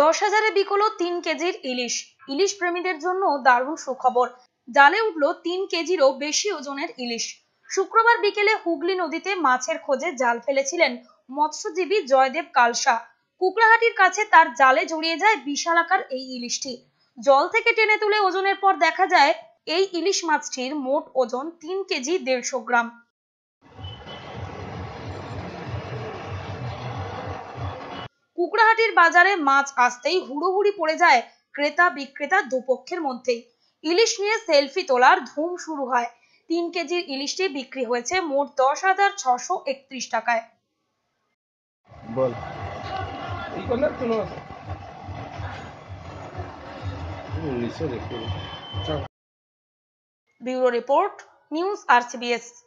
দশ হাজারে বিকল তিন কেজির ইলিশ ইলিশ প্রেমীদের জন্য দারুণ সুখবর জালে উঠল তিন কেজিরও বেশি ওজনের ইলিশ শুক্রবার বিকেলে হুগলি নদীতে মাছের খোঁজে জাল ফেলেছিলেন মৎস্যজীবী জয়দেব কালসা কুকলাহাটির কাছে তার জালে জড়িয়ে যায় বিশাল আকার এই ইলিশটি জল থেকে টেনে তুলে ওজনের পর দেখা যায় এই ইলিশ মাছটির মোট ওজন তিন কেজি দেড়শো গ্রাম কুকড়াহাটির বাজারে মাছ আসতেই হুড়োহুড়ি পড়ে যায় ক্রেতা বিক্রেতা দুপক্ষের মধ্যেই ইলিশ নিয়ে সেলফি তোলার ধুম শুরু হয় তিন কেজির ইলিশটি বিক্রি হয়েছে মোট দশ হাজার ছশো একত্রিশ টাকায় বল ব্যুরো রিপোর্ট নিউজ আর আরসিবিএস